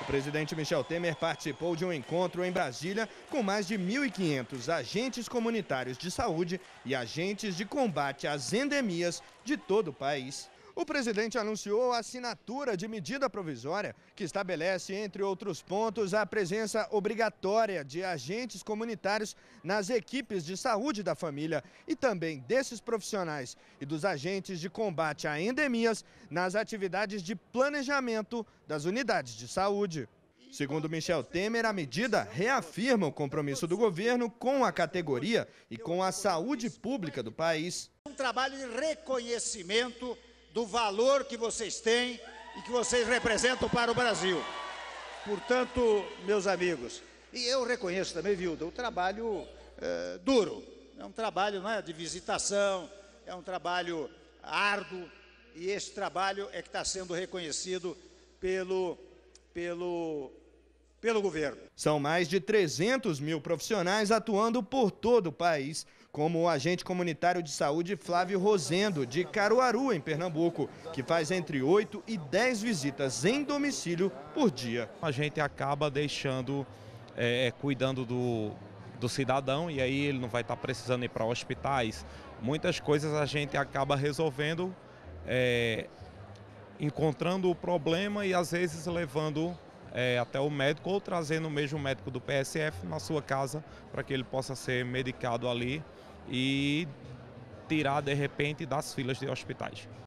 O presidente Michel Temer participou de um encontro em Brasília com mais de 1.500 agentes comunitários de saúde e agentes de combate às endemias de todo o país. O presidente anunciou a assinatura de medida provisória que estabelece, entre outros pontos, a presença obrigatória de agentes comunitários nas equipes de saúde da família e também desses profissionais e dos agentes de combate a endemias nas atividades de planejamento das unidades de saúde. Segundo Michel Temer, a medida reafirma o compromisso do governo com a categoria e com a saúde pública do país. Um trabalho de reconhecimento do valor que vocês têm e que vocês representam para o Brasil. Portanto, meus amigos, e eu reconheço também, Vilda, o trabalho é, duro. É um trabalho não é, de visitação, é um trabalho árduo, e esse trabalho é que está sendo reconhecido pelo, pelo pelo governo. São mais de 300 mil profissionais atuando por todo o país, como o agente comunitário de saúde Flávio Rosendo, de Caruaru, em Pernambuco, que faz entre 8 e 10 visitas em domicílio por dia. A gente acaba deixando, é, é, cuidando do, do cidadão e aí ele não vai estar precisando ir para hospitais. Muitas coisas a gente acaba resolvendo, é, encontrando o problema e às vezes levando é, até o médico ou trazendo mesmo o médico do PSF na sua casa para que ele possa ser medicado ali e tirar de repente das filas de hospitais.